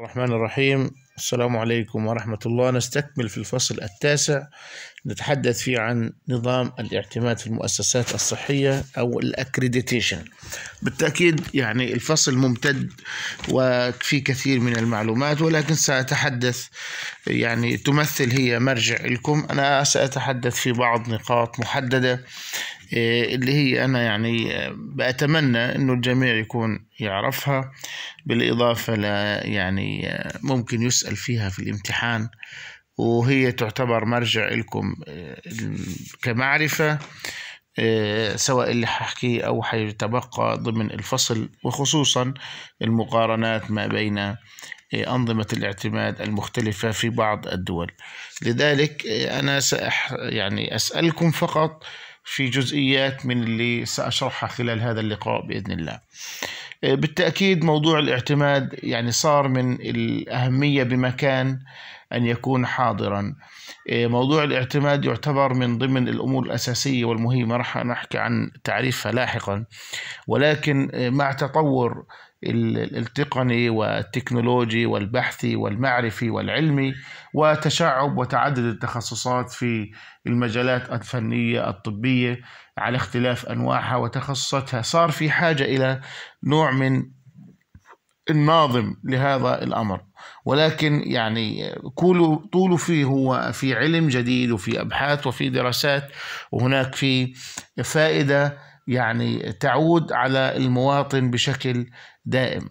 الرحمن الرحيم السلام عليكم ورحمة الله نستكمل في الفصل التاسع نتحدث فيه عن نظام الاعتماد في المؤسسات الصحية أو الأكريديتيشن بالتأكيد يعني الفصل ممتد وفي كثير من المعلومات ولكن سأتحدث يعني تمثل هي مرجع لكم أنا سأتحدث في بعض نقاط محددة آه، اللي هي أنا يعني آه، بأتمنى إنه الجميع يكون يعرفها بالإضافة ل يعني آه، ممكن يسأل فيها في الامتحان وهي تعتبر مرجع لكم كمعرفة سواء اللي ححكيه أو حيتبقى ضمن الفصل وخصوصا المقارنات ما بين أنظمة الاعتماد المختلفة في بعض الدول لذلك أنا سأح يعني أسألكم فقط في جزئيات من اللي سأشرحها خلال هذا اللقاء بإذن الله آه، بالتأكيد موضوع الاعتماد يعني صار من الأهمية بمكان أن يكون حاضرا آه، موضوع الاعتماد يعتبر من ضمن الأمور الأساسية والمهمة راح نحكي عن تعريفها لاحقا ولكن آه، مع تطور التقني والتكنولوجي والبحثي والمعرفي والعلمي وتشعب وتعدد التخصصات في المجالات الفنية الطبية على اختلاف أنواعها وتخصصاتها صار في حاجة إلى نوع من الناظم لهذا الأمر ولكن يعني طول فيه هو في علم جديد وفي أبحاث وفي دراسات وهناك في فائدة يعني تعود على المواطن بشكل دائم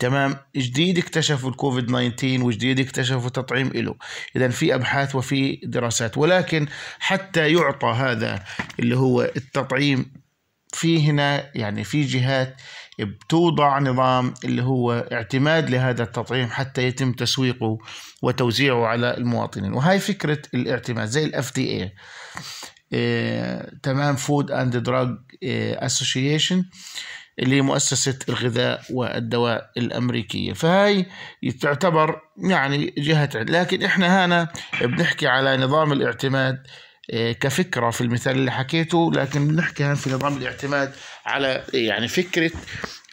تمام جديد اكتشفوا الكوفيد 19 وجديد اكتشفوا تطعيم له اذا في ابحاث وفي دراسات ولكن حتى يعطى هذا اللي هو التطعيم في هنا يعني في جهات بتوضع نظام اللي هو اعتماد لهذا التطعيم حتى يتم تسويقه وتوزيعه على المواطنين وهي فكرة الاعتماد زي الاف دي آه، تمام فود اند دراج اسوشيشن اللي هي مؤسسة الغذاء والدواء الأمريكية فهي تعتبر يعني جهة لكن إحنا هنا بنحكي على نظام الاعتماد آه، كفكرة في المثال اللي حكيته لكن بنحكي هنا في نظام الاعتماد على يعني فكرة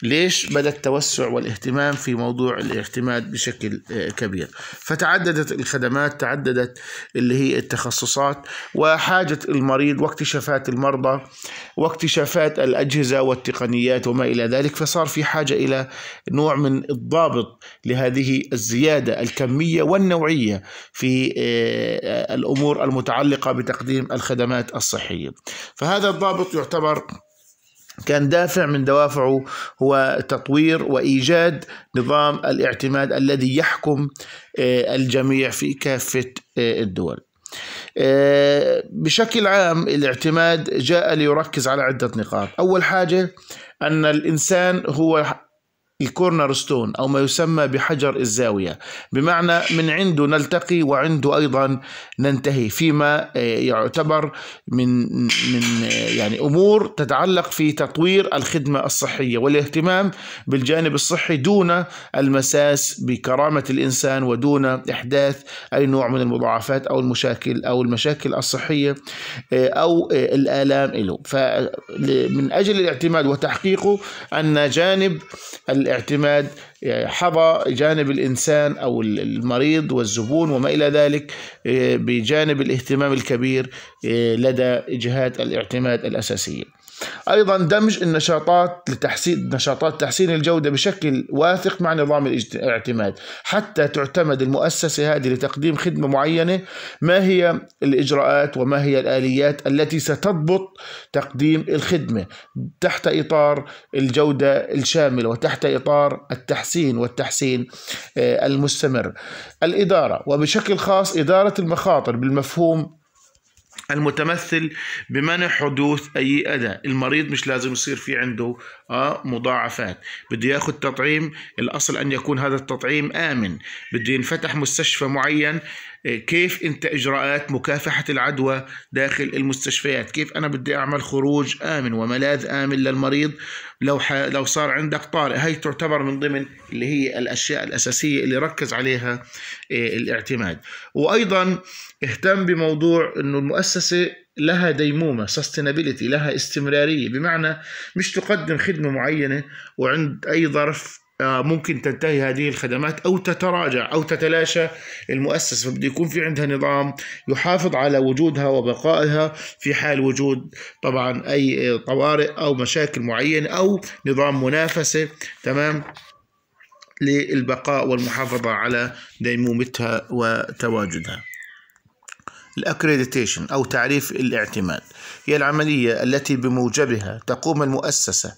ليش بدا التوسع والاهتمام في موضوع الاعتماد بشكل آه، كبير فتعددت الخدمات تعددت اللي هي التخصصات وحاجة المريض واكتشافات المرضى واكتشافات الأجهزة والتقنيات وما إلى ذلك فصار في حاجة إلى نوع من الضابط لهذه الزيادة الكمية والنوعية في آه، الأمور المتعلقة بتقديم الخدمات الصحية فهذا الضابط يعتبر كان دافع من دوافعه هو تطوير وايجاد نظام الاعتماد الذي يحكم آه، الجميع في كافه آه، الدول. آه، بشكل عام الاعتماد جاء ليركز على عده نقاط، اول حاجه ان الانسان هو الكورنر ستون أو ما يسمى بحجر الزاوية بمعنى من عنده نلتقي وعنده أيضا ننتهي فيما آه، يعتبر من من يعني أمور تتعلق في تطوير الخدمة الصحية والاهتمام بالجانب الصحي دون المساس بكرامة الإنسان ودون إحداث أي نوع من المضاعفات أو المشاكل أو المشاكل الصحية آه، أو آه، الآلام له فمن أجل الاعتماد وتحقيقه أن جانب ال الاعتماد يعني حظى جانب الإنسان أو المريض والزبون وما إلى ذلك آه، بجانب الاهتمام الكبير آه، لدى جهات الاعتماد الأساسية أيضا دمج النشاطات لتحسين نشاطات تحسين الجودة بشكل واثق مع نظام الاعتماد حتى تعتمد المؤسسة هذه لتقديم خدمة معينة ما هي الإجراءات وما هي الآليات التي ستضبط تقديم الخدمة تحت إطار الجودة الشاملة وتحت إطار التحسين والتحسين آه، المستمر الإدارة وبشكل خاص إدارة المخاطر بالمفهوم المتمثل بمنع حدوث أي أذى المريض مش لازم يصير في عنده آه، مضاعفات بده ياخذ تطعيم الاصل ان يكون هذا التطعيم امن بده ينفتح مستشفى معين آه، كيف انت اجراءات مكافحه العدوى داخل المستشفيات كيف انا بدي اعمل خروج امن وملاذ امن للمريض لو ح... لو صار عندك طارئ هي تعتبر من ضمن اللي هي الاشياء الاساسيه اللي ركز عليها آه، الاعتماد وايضا اهتم بموضوع انه المؤسسه لها ديمومة sustainability لها استمرارية بمعنى مش تقدم خدمة معينة وعند أي ظرف آه، ممكن تنتهي هذه الخدمات أو تتراجع أو تتلاشى المؤسسة فبده يكون في عندها نظام يحافظ على وجودها وبقائها في حال وجود طبعا أي طوارئ أو مشاكل معينة أو نظام منافسة تمام للبقاء والمحافظة على ديمومتها وتواجدها الأكريديتيشن أو تعريف الاعتماد هي العملية التي بموجبها تقوم المؤسسة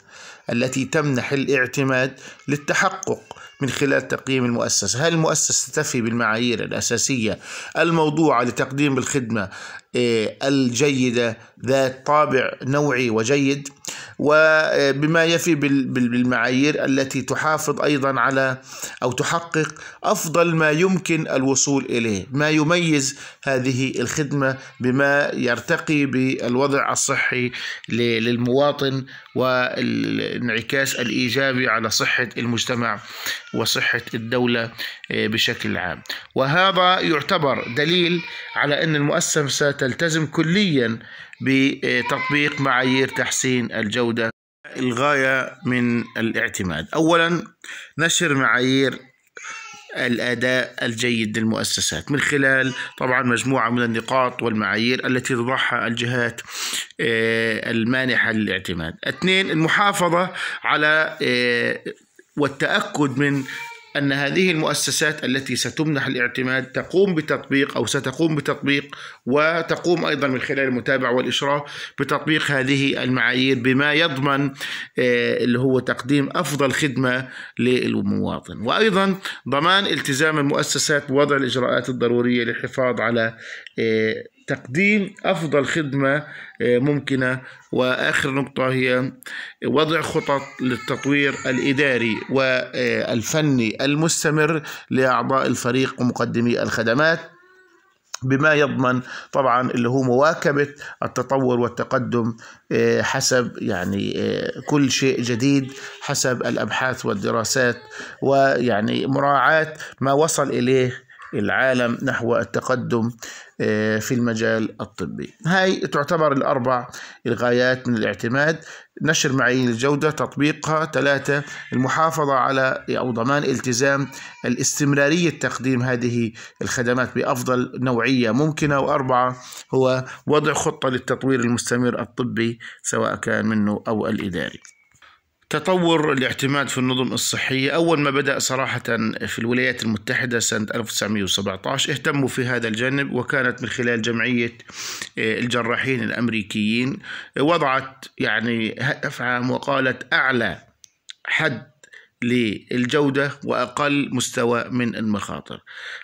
التي تمنح الاعتماد للتحقق من خلال تقييم المؤسسة هل المؤسسة تفي بالمعايير الأساسية الموضوعة لتقديم الخدمة إيه، الجيدة ذات طابع نوعي وجيد وبما يفي بالمعايير التي تحافظ أيضا على أو تحقق أفضل ما يمكن الوصول إليه ما يميز هذه الخدمة بما يرتقي بالوضع الصحي للمواطن والانعكاس الايجابي على صحه المجتمع وصحه الدوله آه، بشكل عام وهذا يعتبر دليل على ان المؤسسه تلتزم كليا بتطبيق معايير تحسين الجوده الغايه من الاعتماد اولا نشر معايير الاداء الجيد للمؤسسات من خلال طبعا مجموعه من النقاط والمعايير التي تضعها الجهات آه، المانحه للاعتماد. اثنين المحافظه على آه، والتاكد من أن هذه المؤسسات التي ستمنح الاعتماد تقوم بتطبيق أو ستقوم بتطبيق وتقوم أيضا من خلال المتابعة والإشراف بتطبيق هذه المعايير بما يضمن آه، اللي هو تقديم أفضل خدمة للمواطن وأيضا ضمان التزام المؤسسات بوضع الإجراءات الضرورية للحفاظ على آه، تقديم أفضل خدمة آه، ممكنة وآخر نقطة هي وضع خطط للتطوير الإداري والفني المستمر لأعضاء الفريق ومقدمي الخدمات بما يضمن طبعا اللي هو مواكبة التطور والتقدم آه، حسب يعني آه، كل شيء جديد حسب الأبحاث والدراسات ويعني مراعاة ما وصل إليه العالم نحو التقدم آه، في المجال الطبي هاي تعتبر الأربع الغايات من الاعتماد نشر معايير الجودة تطبيقها ثلاثة المحافظة على أو ضمان التزام الاستمرارية تقديم هذه الخدمات بأفضل نوعية ممكنة وأربعة هو وضع خطة للتطوير المستمر الطبي سواء كان منه أو الإداري تطور الاعتماد في النظم الصحية أول ما بدأ صراحة في الولايات المتحدة سنة 1917 اهتموا في هذا الجانب وكانت من خلال جمعية آه، الجراحين الأمريكيين وضعت يعني هدف عام وقالت أعلى حد للجودة وأقل مستوى من المخاطر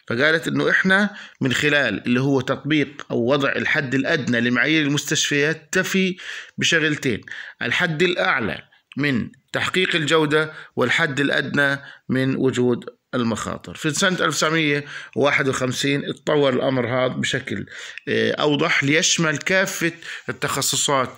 فقالت أنه إحنا من خلال اللي هو تطبيق أو وضع الحد الأدنى لمعايير المستشفيات تفي بشغلتين الحد الأعلى من تحقيق الجودة والحد الأدنى من وجود المخاطر في سنة 1951 اتطور الأمر هذا بشكل آه، أوضح ليشمل كافة التخصصات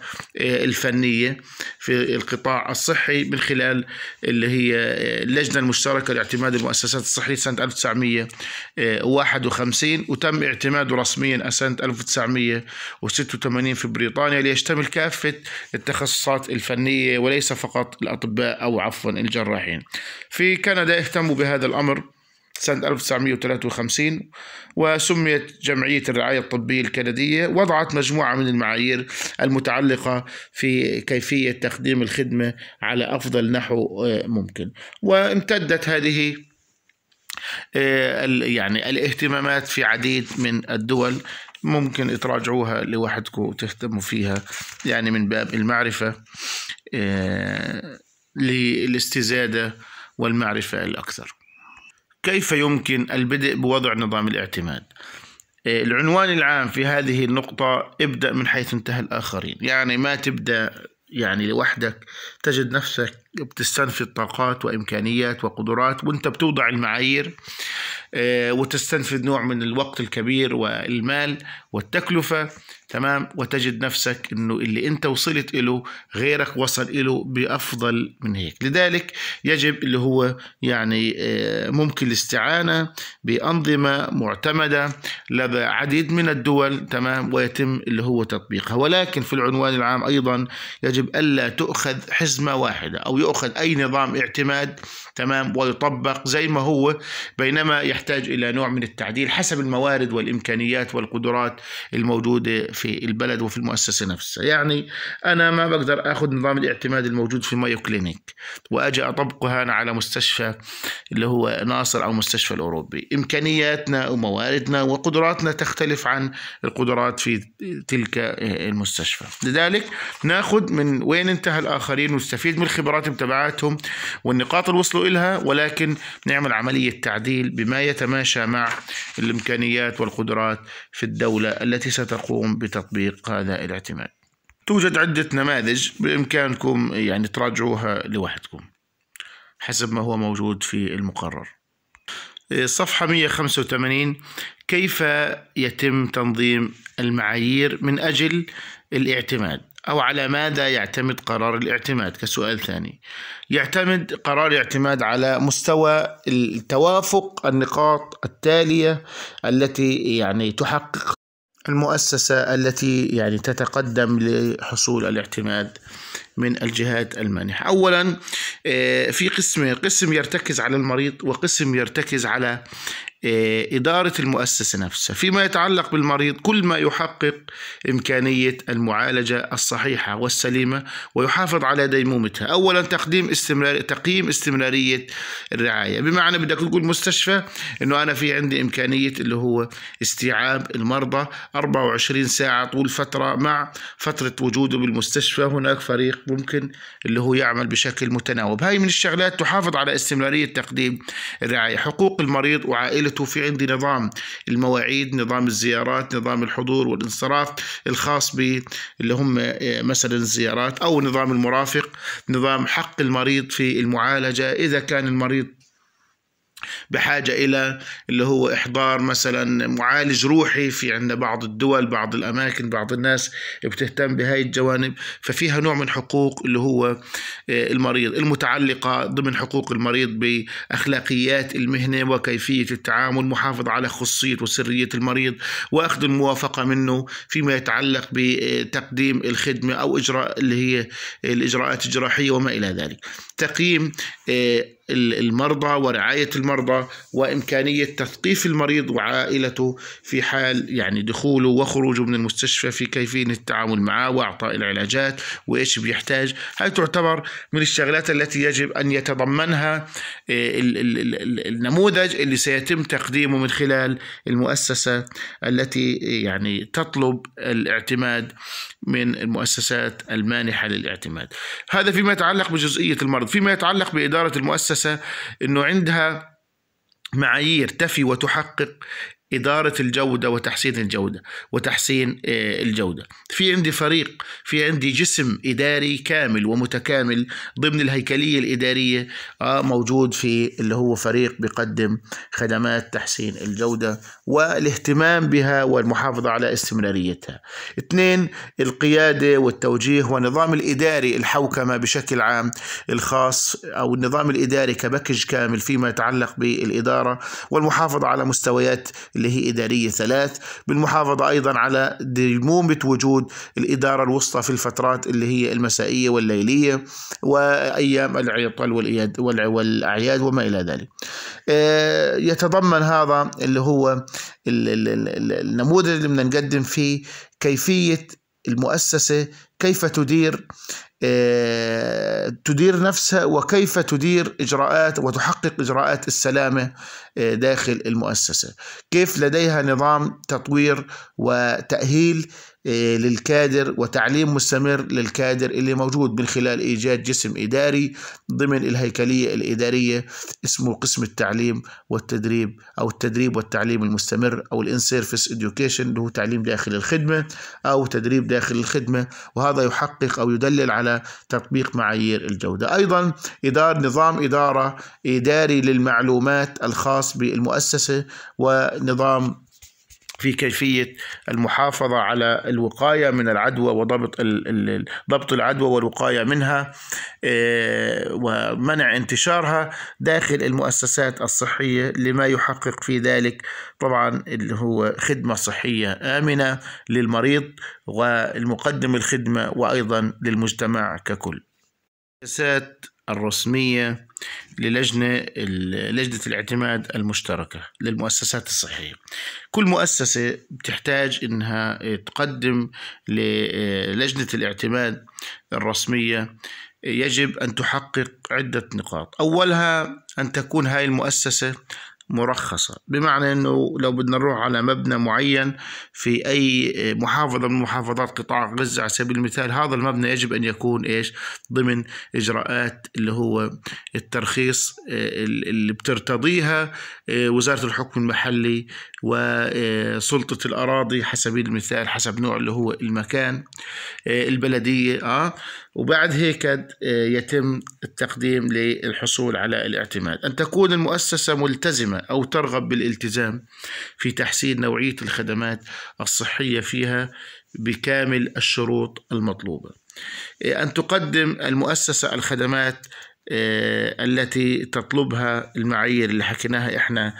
آه، الفنية في القطاع الصحي من خلال اللي هي اللجنة المشتركة لاعتماد المؤسسات الصحية سنة 1951 وتم اعتماده رسميا سنة 1986 في بريطانيا ليشتمل كافة التخصصات الفنية وليس فقط الأطباء أو عفوا الجراحين في كندا اهتموا بهذا الأمر سنة 1953 وسميت جمعية الرعاية الطبية الكندية وضعت مجموعة من المعايير المتعلقة في كيفية تقديم الخدمة على أفضل نحو آه، ممكن وامتدت هذه آه، يعني الاهتمامات في عديد من الدول ممكن تراجعوها لوحدكم وتهتموا فيها يعني من باب المعرفة آه، للاستزادة والمعرفة الأكثر كيف يمكن البدء بوضع نظام الاعتماد إيه، العنوان العام في هذه النقطة ابدأ من حيث انتهى الآخرين يعني ما تبدأ يعني لوحدك تجد نفسك بتستنفذ طاقات وامكانيات وقدرات وانت بتوضع المعايير آه، وتستنفذ نوع من الوقت الكبير والمال والتكلفه تمام وتجد نفسك انه اللي انت وصلت له غيرك وصل له بافضل من هيك لذلك يجب اللي هو يعني آه، ممكن الاستعانه بانظمه معتمده لدى عديد من الدول تمام ويتم اللي هو تطبيقها ولكن في العنوان العام ايضا يجب الا تؤخذ حزمه واحده او يؤخذ أي نظام اعتماد تمام ويطبق زي ما هو بينما يحتاج إلى نوع من التعديل حسب الموارد والإمكانيات والقدرات الموجودة في البلد وفي المؤسسة نفسها يعني أنا ما بقدر أخذ نظام الاعتماد الموجود في مايو كلينيك وأجي أطبقه هنا على مستشفى اللي هو ناصر أو مستشفى الأوروبي إمكانياتنا ومواردنا وقدراتنا تختلف عن القدرات في تلك المستشفى لذلك ناخذ من وين انتهى الآخرين ونستفيد من الخبرات القيم تبعاتهم والنقاط اللي وصلوا إلها ولكن نعمل عملية تعديل بما يتماشى مع الإمكانيات والقدرات في الدولة التي ستقوم بتطبيق هذا الاعتماد توجد عدة نماذج بإمكانكم يعني تراجعوها لوحدكم حسب ما هو موجود في المقرر صفحة 185 كيف يتم تنظيم المعايير من أجل الاعتماد أو على ماذا يعتمد قرار الاعتماد كسؤال ثاني يعتمد قرار الاعتماد على مستوى التوافق النقاط التالية التي يعني تحقق المؤسسة التي يعني تتقدم لحصول الاعتماد من الجهات المانحة أولا آه، في قسمين قسم يرتكز على المريض وقسم يرتكز على آه، إدارة المؤسسة نفسها فيما يتعلق بالمريض كل ما يحقق إمكانية المعالجة الصحيحة والسليمة ويحافظ على ديمومتها أولا تقديم استمرار تقييم استمرارية الرعاية بمعنى بدك تقول مستشفى أنه أنا في عندي إمكانية اللي هو استيعاب المرضى 24 ساعة طول فترة مع فترة وجوده بالمستشفى هناك فريق ممكن اللي هو يعمل بشكل متناوب هاي من الشغلات تحافظ على استمرارية تقديم الرعاية حقوق المريض وعائلته حددته في عندي نظام المواعيد نظام الزيارات نظام الحضور والانصراف الخاص ب اللي هم آه، مثلا الزيارات أو نظام المرافق نظام حق المريض في المعالجة إذا كان المريض بحاجة إلى اللي هو إحضار مثلا معالج روحي في عندنا بعض الدول بعض الأماكن بعض الناس بتهتم بهاي الجوانب ففيها نوع من حقوق اللي هو آه، المريض المتعلقة ضمن حقوق المريض بأخلاقيات المهنة وكيفية التعامل محافظة على خصية وسرية المريض وأخذ الموافقة منه فيما يتعلق بتقديم الخدمة أو إجراء اللي هي الإجراءات الجراحية وما إلى ذلك تقييم آه، المرضى ورعاية المرضى وإمكانية تثقيف المريض وعائلته في حال يعني دخوله وخروجه من المستشفى في كيفية التعامل معه وإعطاء العلاجات وإيش بيحتاج هل تعتبر من الشغلات التي يجب أن يتضمنها آه، النموذج اللي سيتم تقديمه من خلال المؤسسة التي آه، يعني تطلب الاعتماد من المؤسسات المانحة للاعتماد هذا فيما يتعلق بجزئية المرض فيما يتعلق بإدارة المؤسسة مؤسسه انه عندها معايير تفي وتحقق إدارة الجودة وتحسين الجودة وتحسين آه، الجودة في عندي فريق في عندي جسم إداري كامل ومتكامل ضمن الهيكلية الإدارية آه، موجود في اللي هو فريق بيقدم خدمات تحسين الجودة والاهتمام بها والمحافظة على استمراريتها اثنين القيادة والتوجيه والنظام الإداري الحوكمة بشكل عام الخاص أو النظام الإداري كباكج كامل فيما يتعلق بالإدارة والمحافظة على مستويات اللي هي إدارية ثلاث بالمحافظة أيضا على ديمومة وجود الإدارة الوسطى في الفترات اللي هي المسائية والليلية وأيام العطل والأعياد وما إلى ذلك آه، يتضمن هذا اللي هو النموذج اللي بدنا نقدم فيه كيفية المؤسسة كيف تدير آه، تدير نفسها وكيف تدير إجراءات وتحقق إجراءات السلامة آه، داخل المؤسسة كيف لديها نظام تطوير وتأهيل آه، للكادر وتعليم مستمر للكادر اللي موجود من خلال إيجاد جسم إداري ضمن الهيكلية الإدارية اسمه قسم التعليم والتدريب أو التدريب والتعليم المستمر أو الان سيرفيس إديوكيشن اللي هو تعليم داخل الخدمة أو تدريب داخل الخدمة وهذا يحقق أو يدلل على تطبيق معايير الجودة أيضا إدارة نظام إدارة إداري للمعلومات الخاص بالمؤسسة ونظام في كيفية المحافظة على الوقاية من العدوى وضبط ضبط العدوى والوقاية منها آه، ومنع انتشارها داخل المؤسسات الصحية لما يحقق في ذلك طبعا اللي هو خدمة صحية آمنة للمريض والمقدم الخدمة وأيضا للمجتمع ككل. الرسمية للجنة لجنة الاعتماد المشتركة للمؤسسات الصحية كل مؤسسة بتحتاج إنها تقدم للجنة الاعتماد الرسمية يجب أن تحقق عدة نقاط أولها أن تكون هاي المؤسسة مرخصة بمعنى أنه لو بدنا نروح على مبنى معين في أي محافظة من محافظات قطاع غزة على سبيل المثال هذا المبنى يجب أن يكون إيش ضمن إجراءات اللي هو الترخيص آه، اللي بترتضيها آه، وزارة الحكم المحلي وسلطة الأراضي حسب المثال حسب نوع اللي هو المكان آه، البلدية آه وبعد هيك آه، يتم التقديم للحصول على الاعتماد أن تكون المؤسسة ملتزمة أو ترغب بالالتزام في تحسين نوعية الخدمات الصحية فيها بكامل الشروط المطلوبة آه، أن تقدم المؤسسة الخدمات التي تطلبها المعايير اللي حكيناها احنا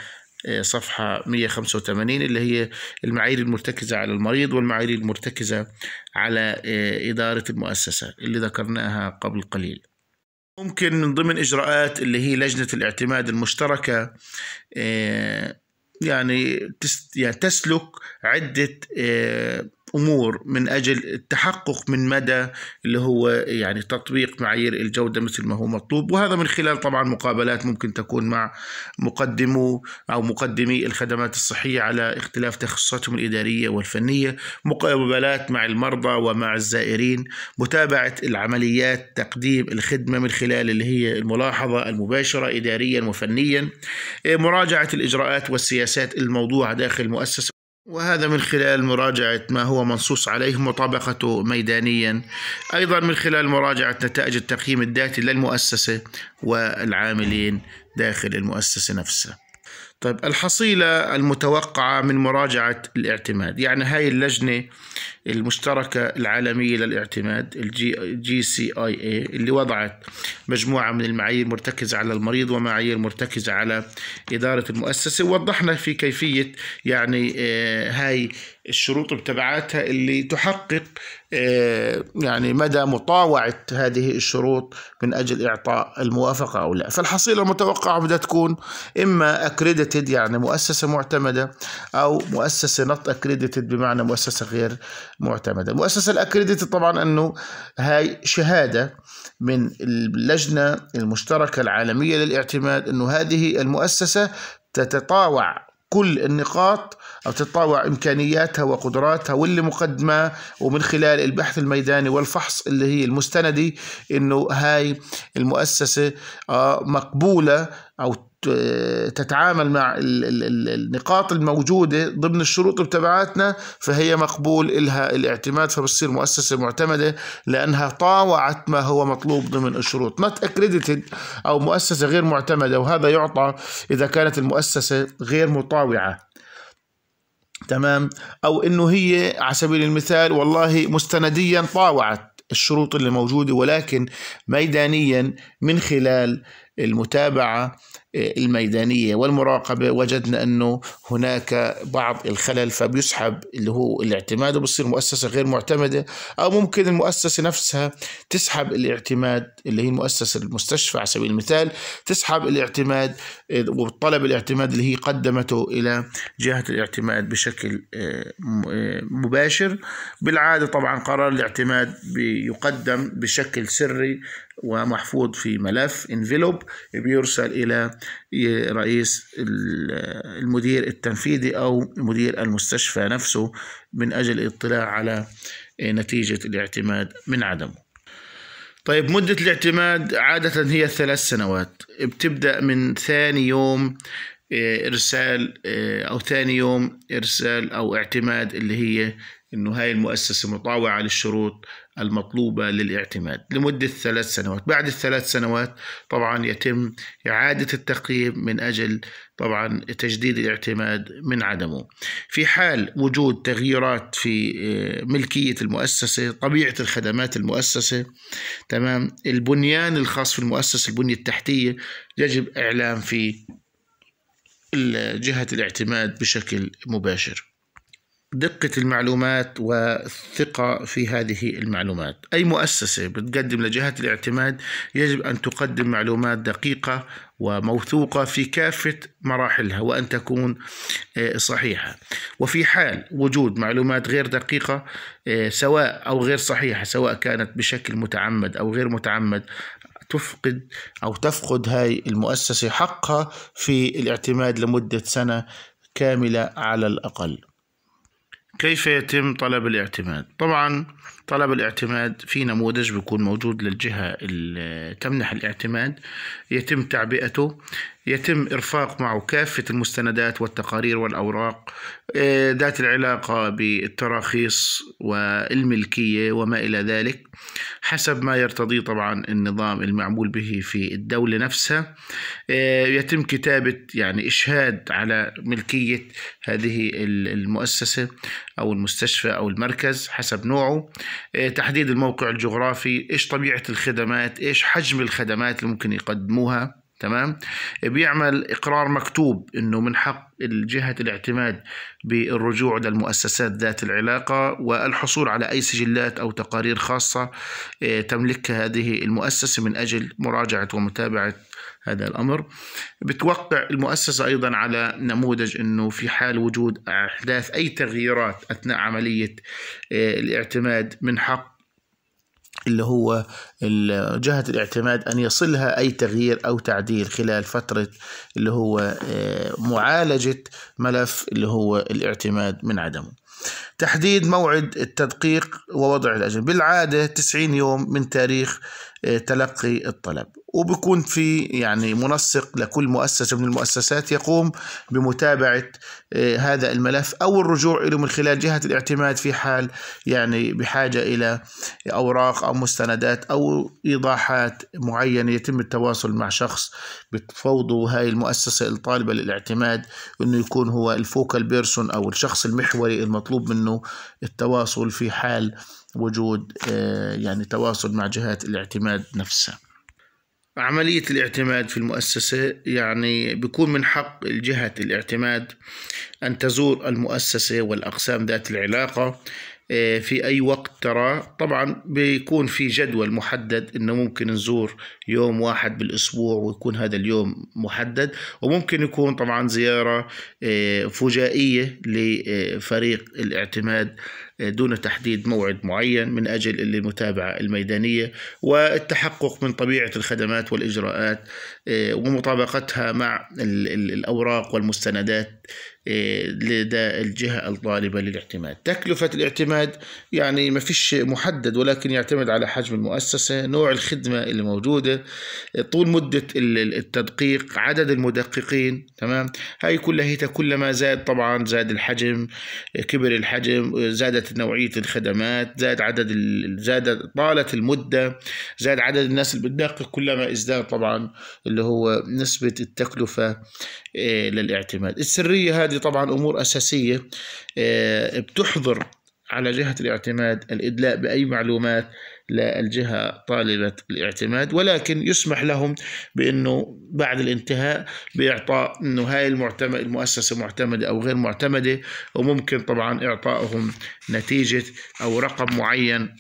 آه، صفحة 185 اللي هي المعايير المرتكزة على المريض والمعايير المرتكزة على آه، إدارة المؤسسة اللي ذكرناها قبل قليل ممكن من ضمن إجراءات اللي هي لجنة الاعتماد المشتركة آه، يعني, يعني تسلك عدة امور من اجل التحقق من مدى اللي هو يعني تطبيق معايير الجوده مثل ما هو مطلوب وهذا من خلال طبعا مقابلات ممكن تكون مع مقدمو او مقدمي الخدمات الصحيه على اختلاف تخصصاتهم الاداريه والفنيه مقابلات مع المرضى ومع الزائرين متابعه العمليات تقديم الخدمه من خلال اللي هي الملاحظه المباشره اداريا وفنيا إيه، مراجعه الاجراءات والسياسات الموضوعه داخل المؤسسه وهذا من خلال مراجعة ما هو منصوص عليه مطابقته ميدانيا أيضا من خلال مراجعة نتائج التقييم الذاتي للمؤسسة والعاملين داخل المؤسسة نفسها طيب الحصيلة المتوقعة من مراجعة الاعتماد يعني هاي اللجنة المشتركة العالمية للاعتماد الجي, جي سي اي اي اللي وضعت مجموعة من المعايير مرتكزة على المريض ومعايير مرتكزة على إدارة المؤسسة ووضحنا في كيفية يعني آه، هاي الشروط وتبعاتها اللي تحقق آه، يعني مدى مطاوعة هذه الشروط من أجل إعطاء الموافقة أو لا فالحصيلة المتوقعة بدها تكون إما أكريديتد يعني مؤسسة معتمدة أو مؤسسة نوت أكريديتد بمعنى مؤسسة غير معتمده المؤسسه الاكريديت طبعا انه هاي شهاده من اللجنه المشتركه العالميه للاعتماد انه هذه المؤسسه تتطاوع كل النقاط أو تتطاوع إمكانياتها وقدراتها واللي مقدمة ومن خلال البحث الميداني والفحص اللي هي المستندي إنه هاي المؤسسة آه، مقبولة أو تتعامل مع النقاط الموجودة ضمن الشروط تبعاتنا فهي مقبول إلها الاعتماد فبتصير مؤسسة معتمدة لأنها طاوعت ما هو مطلوب ضمن الشروط not accredited أو مؤسسة غير معتمدة وهذا يعطى إذا كانت المؤسسة غير مطاوعة تمام أو إنه هي على سبيل المثال والله مستنديا طاوعت الشروط اللي موجودة ولكن ميدانيا من خلال المتابعة الميدانية والمراقبة وجدنا أنه هناك بعض الخلل فبيسحب اللي هو الاعتماد وبصير مؤسسة غير معتمدة أو ممكن المؤسسة نفسها تسحب الاعتماد اللي هي المؤسسة المستشفى على سبيل المثال تسحب الاعتماد وطلب الاعتماد اللي هي قدمته إلى جهة الاعتماد بشكل آه، آه، مباشر بالعادة طبعا قرار الاعتماد بيقدم بشكل سري ومحفوظ في ملف انفلوب بيرسل الى رئيس المدير التنفيذي او مدير المستشفى نفسه من اجل الاطلاع على نتيجه الاعتماد من عدمه طيب مدة الاعتماد عادة هي ثلاث سنوات بتبدأ من ثاني يوم آه، ارسال آه، او ثاني يوم ارسال او اعتماد اللي هي انه هاي المؤسسه مطاوعه للشروط المطلوبه للاعتماد لمده ثلاث سنوات، بعد الثلاث سنوات طبعا يتم اعاده التقييم من اجل طبعا تجديد الاعتماد من عدمه. في حال وجود تغييرات في آه، ملكيه المؤسسه، طبيعه الخدمات المؤسسه، تمام، البنيان الخاص في المؤسسه البنيه التحتيه يجب اعلام فيه جهة الاعتماد بشكل مباشر دقة المعلومات والثقة في هذه المعلومات أي مؤسسة بتقدم لجهة الاعتماد يجب أن تقدم معلومات دقيقة وموثوقة في كافة مراحلها وأن تكون آه، صحيحة وفي حال وجود معلومات غير دقيقة آه، سواء أو غير صحيحة سواء كانت بشكل متعمد أو غير متعمد تفقد أو تفقد هاي المؤسسة حقها في الاعتماد لمدة سنة كاملة على الأقل كيف يتم طلب الاعتماد طبعا طلب الاعتماد في نموذج بيكون موجود للجهة اللي تمنح الاعتماد يتم تعبئته يتم إرفاق معه كافة المستندات والتقارير والأوراق آه، ذات العلاقة بالتراخيص والملكية وما إلى ذلك حسب ما يرتضيه طبعا النظام المعمول به في الدولة نفسها آه، يتم كتابة يعني إشهاد على ملكية هذه المؤسسة أو المستشفى أو المركز حسب نوعه آه، تحديد الموقع الجغرافي إيش طبيعة الخدمات إيش حجم الخدمات اللي ممكن يقدموها تمام بيعمل اقرار مكتوب انه من حق الجهة الاعتماد بالرجوع للمؤسسات ذات العلاقة والحصول على أي سجلات أو تقارير خاصة آه، تملكها هذه المؤسسة من أجل مراجعة ومتابعة هذا الأمر بتوقع المؤسسة أيضا على نموذج أنه في حال وجود أحداث أي تغييرات أثناء عملية آه، الاعتماد من حق اللي هو جهة الاعتماد أن يصلها أي تغيير أو تعديل خلال فترة اللي هو آه، معالجة ملف اللي هو الاعتماد من عدمه تحديد موعد التدقيق ووضع الأجل بالعادة 90 يوم من تاريخ آه، تلقي الطلب وبكون في يعني منسق لكل مؤسسة من المؤسسات يقوم بمتابعة آه، هذا الملف أو الرجوع إليه من خلال جهة الاعتماد في حال يعني بحاجة إلى أوراق أو مستندات أو إيضاحات معينة يتم التواصل مع شخص بتفوضه هاي المؤسسة الطالبة للاعتماد أنه يكون هو الفوكال بيرسون أو الشخص المحوري المطلوب منه التواصل في حال وجود آه، يعني تواصل مع جهات الاعتماد نفسها عملية الاعتماد في المؤسسة يعني بيكون من حق الجهة الاعتماد أن تزور المؤسسة والأقسام ذات العلاقة آه، في أي وقت ترى طبعا بيكون في جدول محدد إنه ممكن نزور يوم واحد بالأسبوع ويكون هذا اليوم محدد وممكن يكون طبعا زيارة آه، فجائية لفريق الاعتماد آه، دون تحديد موعد معين من أجل المتابعة الميدانية والتحقق من طبيعة الخدمات والإجراءات آه، ومطابقتها مع الأوراق والمستندات آه، لدى الجهة الطالبة للاعتماد تكلفة الاعتماد يعني ما فيش محدد ولكن يعتمد على حجم المؤسسة نوع الخدمة اللي موجودة طول مدة التدقيق عدد المدققين تمام هاي كلها كلما زاد طبعا زاد الحجم كبر الحجم زادت زادت نوعيه الخدمات زاد عدد زاد طالت المده زاد عدد الناس اللي بتدقق كلما ازداد طبعا اللي هو نسبه التكلفه آه، للاعتماد السريه هذه طبعا امور اساسيه آه، بتحظر على جهه الاعتماد الادلاء باي معلومات للجهة طالبة الاعتماد ولكن يسمح لهم بأنه بعد الانتهاء بإعطاء أنه هاي المعتمد المؤسسة معتمدة أو غير معتمدة وممكن طبعا إعطائهم نتيجة أو رقم معين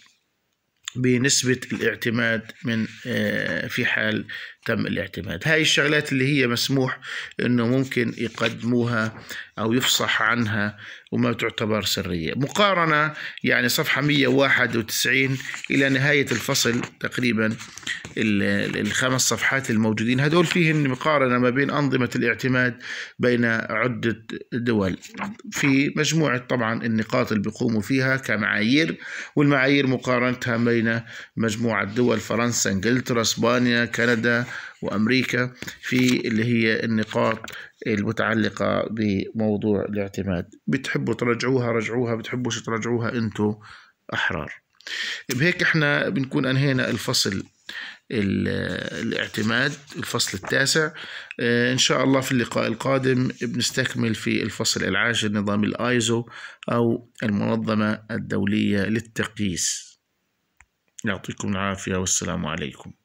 بنسبة الاعتماد من آه، في حال تم الاعتماد هاي الشغلات اللي هي مسموح انه ممكن يقدموها او يفصح عنها وما تعتبر سرية مقارنة يعني صفحة 191 الى نهاية الفصل تقريبا الخمس صفحات الموجودين هدول فيهن مقارنة ما بين انظمة الاعتماد بين عدة دول في مجموعة طبعا النقاط اللي بيقوموا فيها كمعايير والمعايير مقارنتها بين مجموعة دول فرنسا انجلترا اسبانيا كندا وأمريكا في اللي هي النقاط المتعلقة بموضوع الاعتماد بتحبوا ترجعوها رجعوها بتحبوش ترجعوها انتو أحرار بهيك احنا بنكون أنهينا الفصل الاعتماد الفصل التاسع آه، ان شاء الله في اللقاء القادم بنستكمل في الفصل العاشر نظام الايزو او المنظمه الدوليه للتقييس يعطيكم العافيه والسلام عليكم